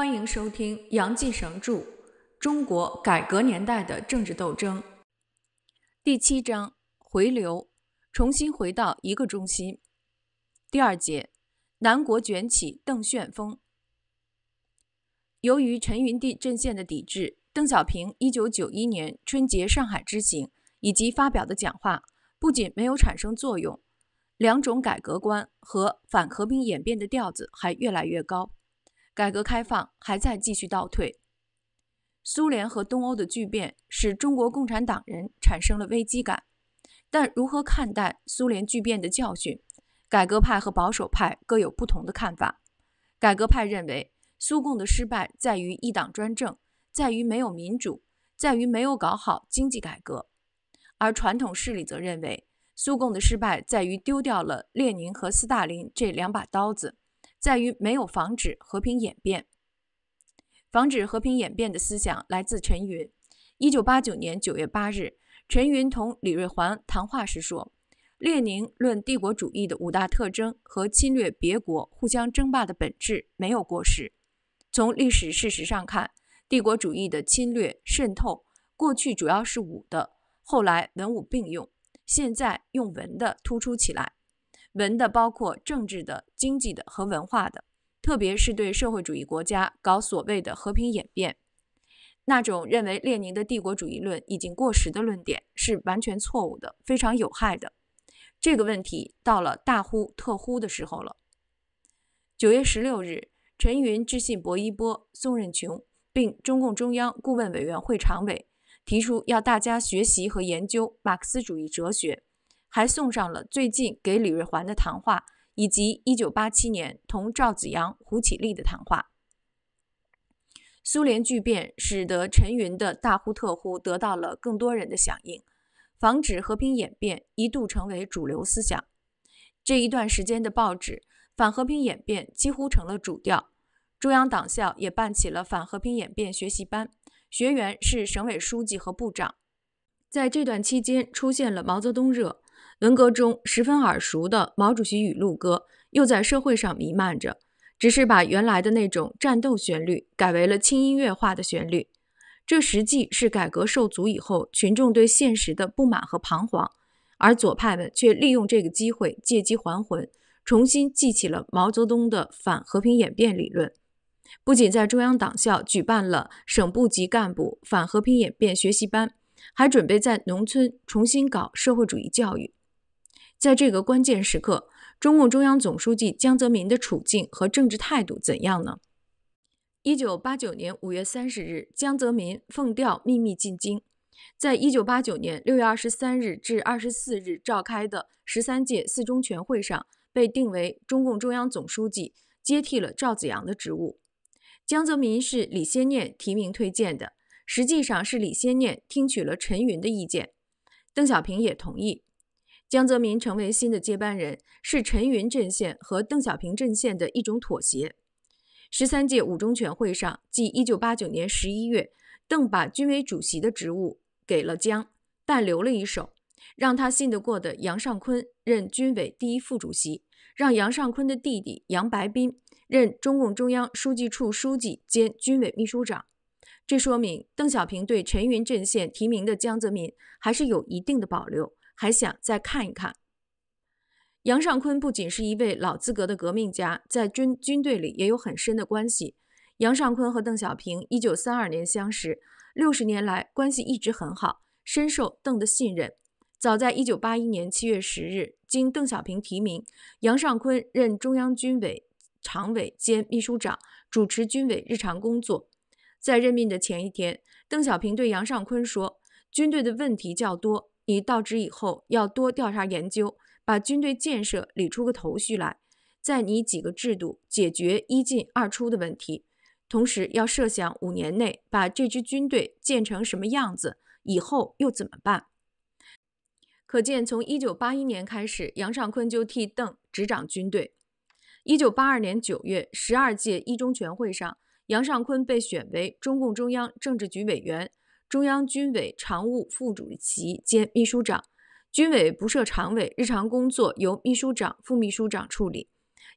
欢迎收听杨继绳著《中国改革年代的政治斗争》第七章“回流，重新回到一个中心”第二节“南国卷起邓旋风”。由于陈云地阵线的抵制，邓小平1991年春节上海之行以及发表的讲话，不仅没有产生作用，两种改革观和反和平演变的调子还越来越高。改革开放还在继续倒退，苏联和东欧的巨变使中国共产党人产生了危机感。但如何看待苏联巨变的教训，改革派和保守派各有不同的看法。改革派认为，苏共的失败在于一党专政，在于没有民主，在于没有搞好经济改革；而传统势力则认为，苏共的失败在于丢掉了列宁和斯大林这两把刀子。在于没有防止和平演变。防止和平演变的思想来自陈云。一九八九年九月八日，陈云同李瑞环谈话时说：“列宁论帝国主义的五大特征和侵略别国、互相争霸的本质没有过时。从历史事实上看，帝国主义的侵略渗透，过去主要是武的，后来文武并用，现在用文的突出起来。”文的包括政治的、经济的和文化的，特别是对社会主义国家搞所谓的和平演变，那种认为列宁的帝国主义论已经过时的论点是完全错误的，非常有害的。这个问题到了大呼特呼的时候了。九月十六日，陈云致信薄一波、宋任穷并中共中央顾问委员会常委，提出要大家学习和研究马克思主义哲学。还送上了最近给李瑞环的谈话，以及1987年同赵子阳、胡启立的谈话。苏联巨变使得陈云的大呼特呼得到了更多人的响应，防止和平演变一度成为主流思想。这一段时间的报纸反和平演变几乎成了主调，中央党校也办起了反和平演变学习班，学员是省委书记和部长。在这段期间，出现了毛泽东热。文革中十分耳熟的毛主席语录歌又在社会上弥漫着，只是把原来的那种战斗旋律改为了轻音乐化的旋律。这实际是改革受阻以后群众对现实的不满和彷徨，而左派们却利用这个机会借机还魂，重新记起了毛泽东的反和平演变理论。不仅在中央党校举办了省部级干部反和平演变学习班，还准备在农村重新搞社会主义教育。在这个关键时刻，中共中央总书记江泽民的处境和政治态度怎样呢？一九八九年五月三十日，江泽民奉调秘密进京，在一九八九年六月二十三日至二十四日召开的十三届四中全会上，被定为中共中央总书记，接替了赵紫阳的职务。江泽民是李先念提名推荐的，实际上是李先念听取了陈云的意见，邓小平也同意。江泽民成为新的接班人，是陈云阵线和邓小平阵线的一种妥协。十三届五中全会上，即1989年11月，邓把军委主席的职务给了江，但留了一手，让他信得过的杨尚昆任军委第一副主席，让杨尚昆的弟弟杨白斌任中共中央书记处书记兼军委秘书长。这说明邓小平对陈云阵线提名的江泽民还是有一定的保留。还想再看一看。杨尚昆不仅是一位老资格的革命家，在军军队里也有很深的关系。杨尚昆和邓小平一九三二年相识，六十年来关系一直很好，深受邓的信任。早在一九八一年七月十日，经邓小平提名，杨尚昆任中央军委常委兼秘书长，主持军委日常工作。在任命的前一天，邓小平对杨尚昆说：“军队的问题较多。”你到职以后要多调查研究，把军队建设理出个头绪来，在拟几个制度解决一进二出的问题，同时要设想五年内把这支军队建成什么样子，以后又怎么办？可见，从一九八一年开始，杨尚昆就替邓执掌军队。一九八二年九月，十二届一中全会上，杨尚昆被选为中共中央政治局委员。中央军委常务副主席兼秘书长，军委不设常委，日常工作由秘书长、副秘书长处理。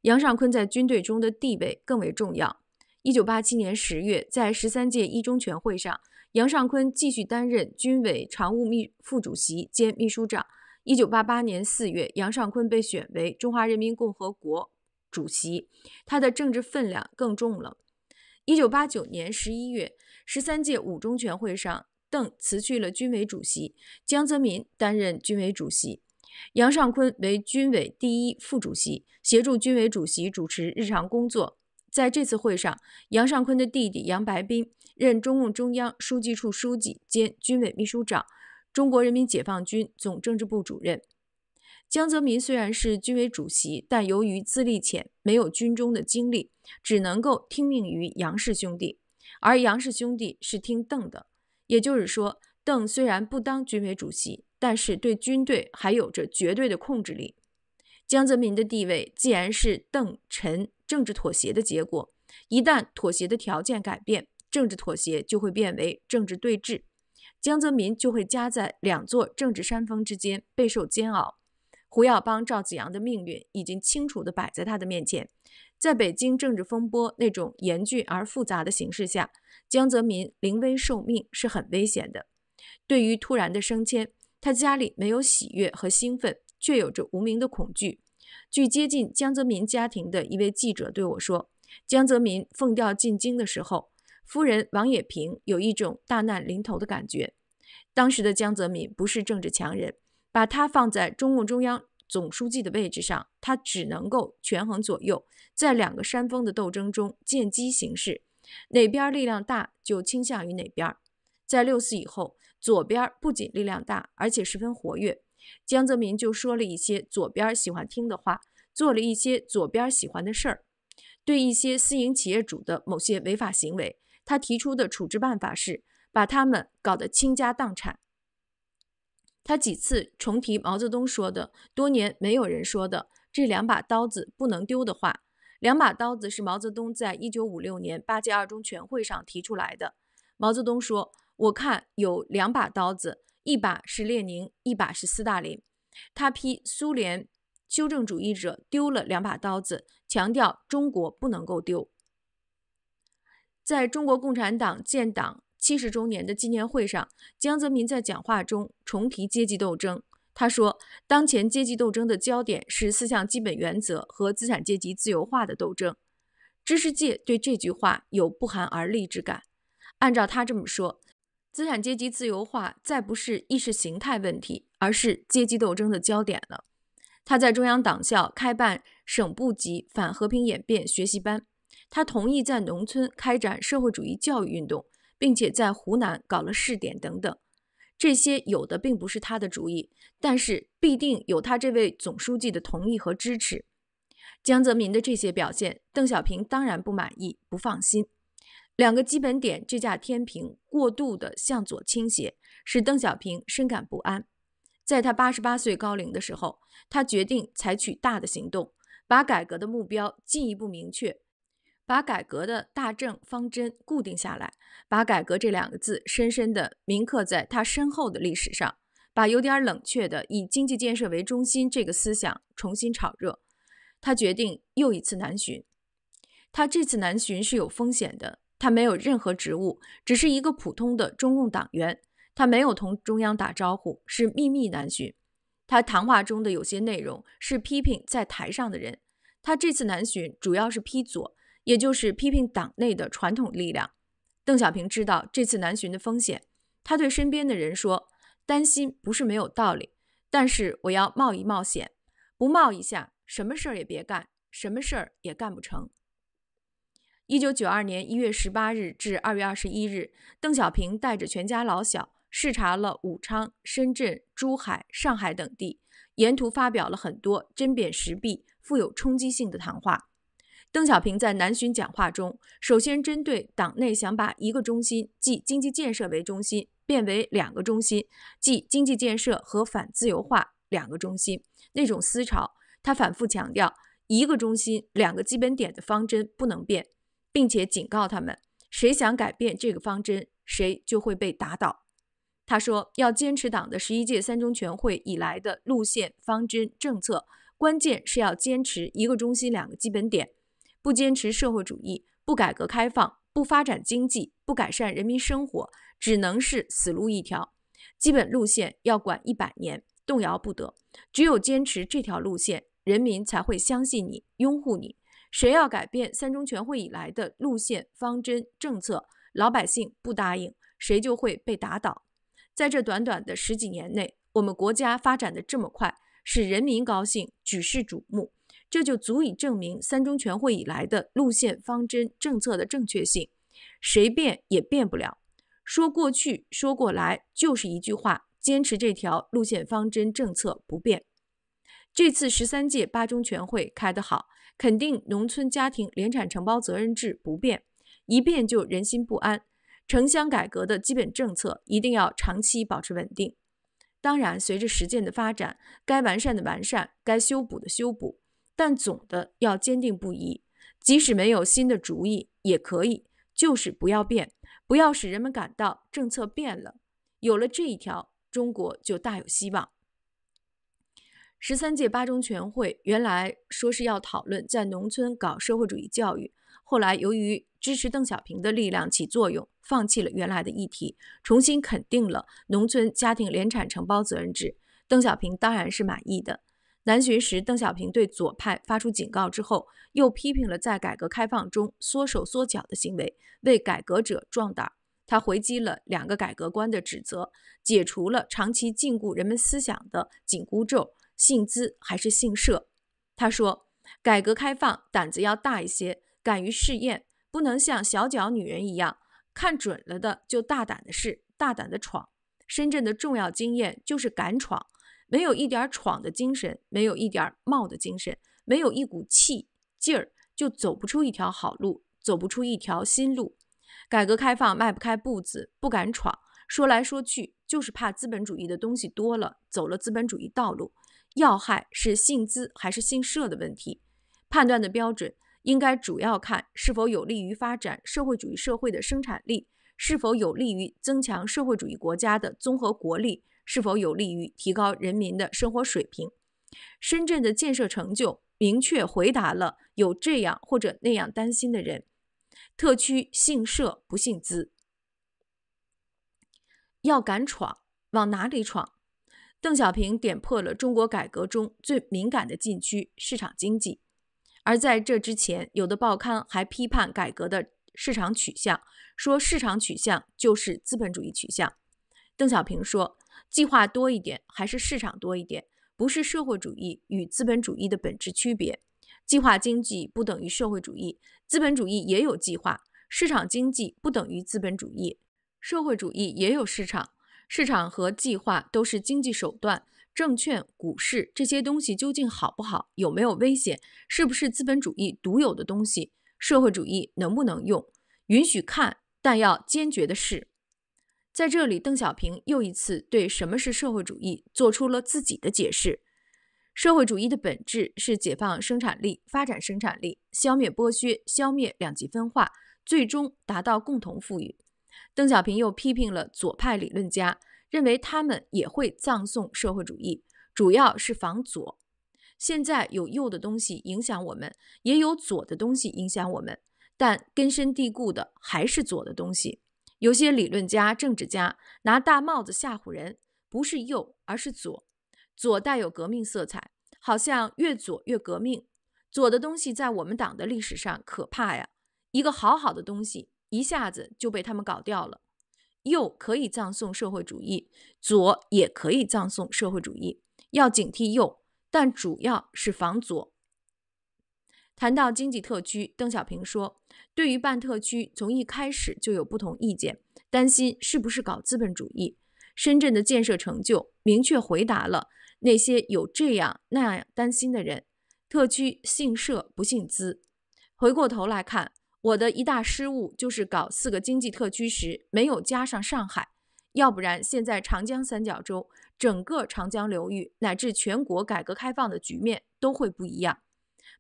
杨尚昆在军队中的地位更为重要。一九八七年十月，在十三届一中全会上，杨尚昆继续担任军委常务秘副主席兼秘书长。一九八八年四月，杨尚昆被选为中华人民共和国主席，他的政治分量更重了。一九八九年十一月。十三届五中全会上，邓辞去了军委主席，江泽民担任军委主席，杨尚昆为军委第一副主席，协助军委主席主持日常工作。在这次会上，杨尚昆的弟弟杨白斌任中共中央书记处书记兼军委秘书长，中国人民解放军总政治部主任。江泽民虽然是军委主席，但由于资历浅，没有军中的经历，只能够听命于杨氏兄弟。而杨氏兄弟是听邓的，也就是说，邓虽然不当军委主席，但是对军队还有着绝对的控制力。江泽民的地位既然是邓陈政治妥协的结果，一旦妥协的条件改变，政治妥协就会变为政治对峙，江泽民就会夹在两座政治山峰之间，备受煎熬。胡耀邦、赵紫阳的命运已经清楚地摆在他的面前，在北京政治风波那种严峻而复杂的形势下，江泽民临危受命是很危险的。对于突然的升迁，他家里没有喜悦和兴奋，却有着无名的恐惧。据接近江泽民家庭的一位记者对我说，江泽民奉调进京的时候，夫人王冶平有一种大难临头的感觉。当时的江泽民不是政治强人。把他放在中共中央总书记的位置上，他只能够权衡左右，在两个山峰的斗争中见机行事，哪边力量大就倾向于哪边。在六四以后，左边不仅力量大，而且十分活跃。江泽民就说了一些左边喜欢听的话，做了一些左边喜欢的事儿。对一些私营企业主的某些违法行为，他提出的处置办法是把他们搞得倾家荡产。他几次重提毛泽东说的多年没有人说的这两把刀子不能丢的话。两把刀子是毛泽东在一九五六年八届二中全会上提出来的。毛泽东说：“我看有两把刀子，一把是列宁，一把是斯大林。”他批苏联修正主义者丢了两把刀子，强调中国不能够丢。在中国共产党建党。七十周年的纪念会上，江泽民在讲话中重提阶级斗争。他说：“当前阶级斗争的焦点是四项基本原则和资产阶级自由化的斗争。”知识界对这句话有不寒而栗之感。按照他这么说，资产阶级自由化再不是意识形态问题，而是阶级斗争的焦点了。他在中央党校开办省部级反和平演变学习班。他同意在农村开展社会主义教育运动。并且在湖南搞了试点等等，这些有的并不是他的主意，但是必定有他这位总书记的同意和支持。江泽民的这些表现，邓小平当然不满意、不放心。两个基本点这架天平过度的向左倾斜，使邓小平深感不安。在他八十八岁高龄的时候，他决定采取大的行动，把改革的目标进一步明确。把改革的大政方针固定下来，把“改革”这两个字深深地铭刻在他身后的历史上，把有点冷却的以经济建设为中心这个思想重新炒热。他决定又一次南巡。他这次南巡是有风险的，他没有任何职务，只是一个普通的中共党员。他没有同中央打招呼，是秘密南巡。他谈话中的有些内容是批评在台上的人。他这次南巡主要是批左。也就是批评党内的传统力量。邓小平知道这次南巡的风险，他对身边的人说：“担心不是没有道理，但是我要冒一冒险，不冒一下，什么事儿也别干，什么事儿也干不成。”一九九二年一月十八日至二月二十一日，邓小平带着全家老小视察了武昌、深圳、珠海、上海等地，沿途发表了很多针砭时弊、富有冲击性的谈话。邓小平在南巡讲话中，首先针对党内想把一个中心，即经济建设为中心，变为两个中心，即经济建设和反自由化两个中心那种思潮，他反复强调，一个中心、两个基本点的方针不能变，并且警告他们，谁想改变这个方针，谁就会被打倒。他说，要坚持党的十一届三中全会以来的路线、方针、政策，关键是要坚持一个中心、两个基本点。不坚持社会主义，不改革开放，不发展经济，不改善人民生活，只能是死路一条。基本路线要管一百年，动摇不得。只有坚持这条路线，人民才会相信你，拥护你。谁要改变三中全会以来的路线、方针、政策，老百姓不答应，谁就会被打倒。在这短短的十几年内，我们国家发展的这么快，使人民高兴，举世瞩目。这就足以证明三中全会以来的路线方针政策的正确性，谁变也变不了。说过去，说过来，就是一句话：坚持这条路线方针政策不变。这次十三届八中全会开得好，肯定农村家庭联产承包责任制不变，一变就人心不安。城乡改革的基本政策一定要长期保持稳定。当然，随着实践的发展，该完善的完善，该修补的修补。但总的要坚定不移，即使没有新的主意也可以，就是不要变，不要使人们感到政策变了。有了这一条，中国就大有希望。十三届八中全会原来说是要讨论在农村搞社会主义教育，后来由于支持邓小平的力量起作用，放弃了原来的议题，重新肯定了农村家庭联产承包责任制。邓小平当然是满意的。南巡时，邓小平对左派发出警告之后，又批评了在改革开放中缩手缩脚的行为，为改革者壮胆。他回击了两个改革官的指责，解除了长期禁锢人们思想的紧箍咒。姓资还是姓社？他说，改革开放胆子要大一些，敢于试验，不能像小脚女人一样，看准了的就大胆的试，大胆的闯。深圳的重要经验就是敢闯。没有一点闯的精神，没有一点冒的精神，没有一股气劲儿，就走不出一条好路，走不出一条新路。改革开放迈不开步子，不敢闯，说来说去就是怕资本主义的东西多了，走了资本主义道路。要害是姓资还是姓社的问题。判断的标准应该主要看是否有利于发展社会主义社会的生产力。是否有利于增强社会主义国家的综合国力？是否有利于提高人民的生活水平？深圳的建设成就明确回答了有这样或者那样担心的人：特区姓社不姓资，要敢闯，往哪里闯？邓小平点破了中国改革中最敏感的禁区——市场经济。而在这之前，有的报刊还批判改革的。市场取向，说市场取向就是资本主义取向。邓小平说：“计划多一点还是市场多一点，不是社会主义与资本主义的本质区别。计划经济不等于社会主义，资本主义也有计划；市场经济不等于资本主义，社会主义也有市场。市场和计划都是经济手段。证券、股市这些东西究竟好不好，有没有危险，是不是资本主义独有的东西？”社会主义能不能用？允许看，但要坚决的试。在这里，邓小平又一次对“什么是社会主义”做出了自己的解释：社会主义的本质是解放生产力、发展生产力，消灭剥削，消灭两极分化，最终达到共同富裕。邓小平又批评了左派理论家，认为他们也会葬送社会主义，主要是防左。现在有右的东西影响我们，也有左的东西影响我们，但根深蒂固的还是左的东西。有些理论家、政治家拿大帽子吓唬人，不是右，而是左。左带有革命色彩，好像越左越革命。左的东西在我们党的历史上可怕呀，一个好好的东西一下子就被他们搞掉了。右可以葬送社会主义，左也可以葬送社会主义。要警惕右。但主要是防左。谈到经济特区，邓小平说：“对于办特区，从一开始就有不同意见，担心是不是搞资本主义。深圳的建设成就，明确回答了那些有这样那样担心的人。特区姓社不姓资。回过头来看，我的一大失误就是搞四个经济特区时没有加上上海。”要不然，现在长江三角洲、整个长江流域乃至全国改革开放的局面都会不一样。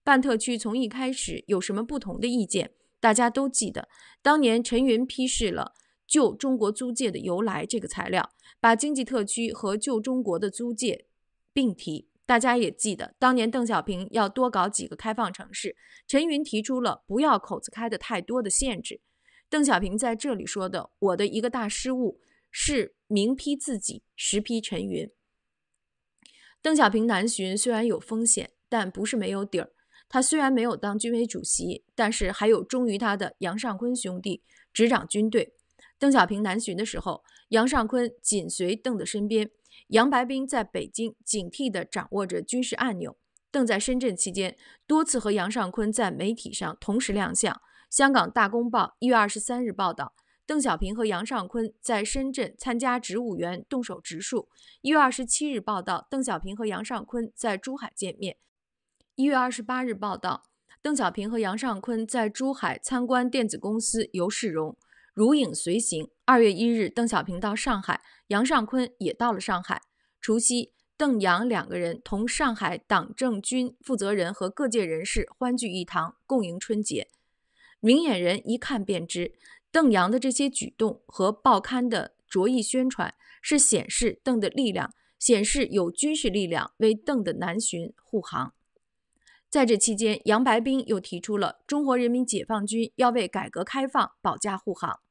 办特区从一开始有什么不同的意见，大家都记得。当年陈云批示了《旧中国租界的由来》这个材料，把经济特区和旧中国的租界并提。大家也记得，当年邓小平要多搞几个开放城市，陈云提出了不要口子开的太多的限制。邓小平在这里说的，我的一个大失误。是明批自己，实批陈云。邓小平南巡虽然有风险，但不是没有底儿。他虽然没有当军委主席，但是还有忠于他的杨尚昆兄弟执掌军队。邓小平南巡的时候，杨尚昆紧随邓的身边，杨白冰在北京警惕地掌握着军事按钮。邓在深圳期间，多次和杨尚昆在媒体上同时亮相。香港《大公报》一月二十三日报道。邓小平和杨尚昆在深圳参加植物园动手植树。一月二十七日报道，邓小平和杨尚昆在珠海见面。一月二十八日报道，邓小平和杨尚昆在珠海参观电子公司。尤世荣如影随形。二月一日，邓小平到上海，杨尚昆也到了上海。除夕，邓杨两个人同上海党政军负责人和各界人士欢聚一堂，共迎春节。明眼人一看便知，邓阳的这些举动和报刊的着意宣传，是显示邓的力量，显示有军事力量为邓的南巡护航。在这期间，杨白冰又提出了中国人民解放军要为改革开放保驾护航。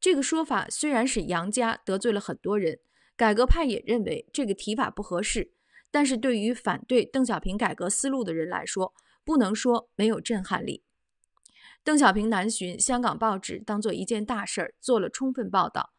这个说法虽然使杨家得罪了很多人，改革派也认为这个提法不合适，但是对于反对邓小平改革思路的人来说，不能说没有震撼力。邓小平南巡，香港报纸当做一件大事儿做了充分报道，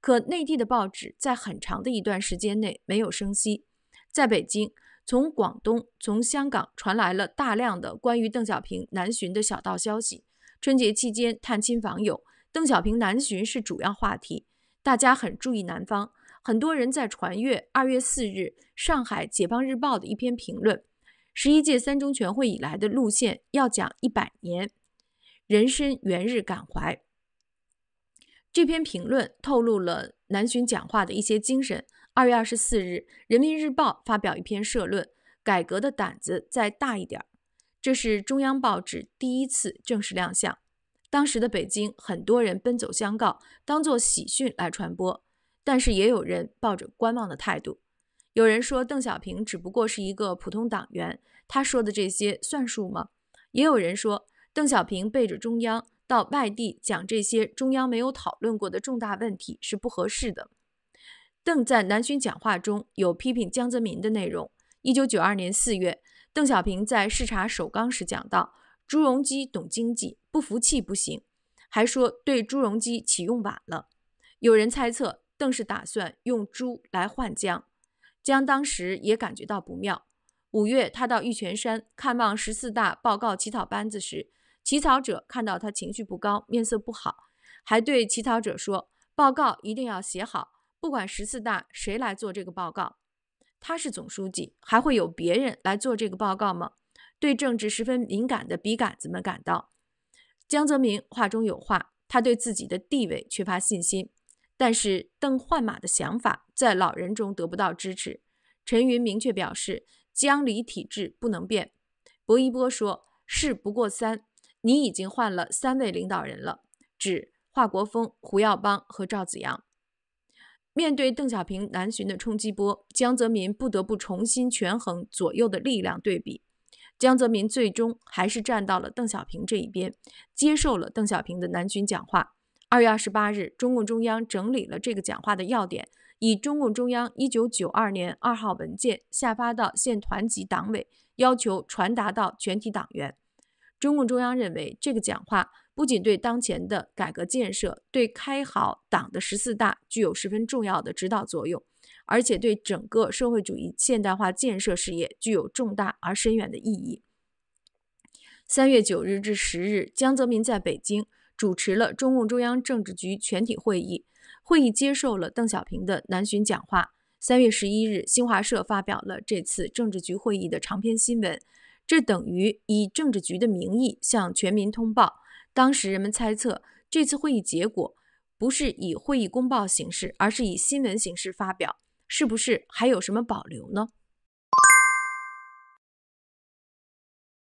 可内地的报纸在很长的一段时间内没有声息。在北京、从广东、从香港传来了大量的关于邓小平南巡的小道消息。春节期间探亲访友，邓小平南巡是主要话题，大家很注意南方，很多人在传阅二月四日上海解放日报的一篇评论：“十一届三中全会以来的路线要讲一百年。”《人生元日感怀》这篇评论透露了南巡讲话的一些精神。二月二十四日，《人民日报》发表一篇社论：“改革的胆子再大一点。”这是中央报纸第一次正式亮相。当时的北京，很多人奔走相告，当作喜讯来传播。但是也有人抱着观望的态度。有人说：“邓小平只不过是一个普通党员，他说的这些算数吗？”也有人说。邓小平背着中央到外地讲这些中央没有讨论过的重大问题是不合适的。邓在南巡讲话中有批评江泽民的内容。一九九二年四月，邓小平在视察首钢时讲到：“朱镕基懂经济，不服气不行。”还说对朱镕基启用晚了。有人猜测邓是打算用朱来换江，江当时也感觉到不妙。五月，他到玉泉山看望十四大报告起草班子时。起草者看到他情绪不高，面色不好，还对起草者说：“报告一定要写好，不管十四大谁来做这个报告，他是总书记，还会有别人来做这个报告吗？”对政治十分敏感的笔杆子们感到，江泽民话中有话，他对自己的地位缺乏信心。但是邓焕马的想法在老人中得不到支持。陈云明确表示：“江离体制不能变。”薄一波说：“事不过三。”你已经换了三位领导人了，指华国锋、胡耀邦和赵紫阳。面对邓小平南巡的冲击波，江泽民不得不重新权衡左右的力量对比。江泽民最终还是站到了邓小平这一边，接受了邓小平的南巡讲话。二月二十八日，中共中央整理了这个讲话的要点，以中共中央一九九二年二号文件下发到县团级党委，要求传达到全体党员。中共中央认为，这个讲话不仅对当前的改革建设、对开好党的十四大具有十分重要的指导作用，而且对整个社会主义现代化建设事业具有重大而深远的意义。三月九日至十日，江泽民在北京主持了中共中央政治局全体会议，会议接受了邓小平的南巡讲话。三月十一日，新华社发表了这次政治局会议的长篇新闻。这等于以政治局的名义向全民通报。当时人们猜测，这次会议结果不是以会议公报形式，而是以新闻形式发表，是不是还有什么保留呢？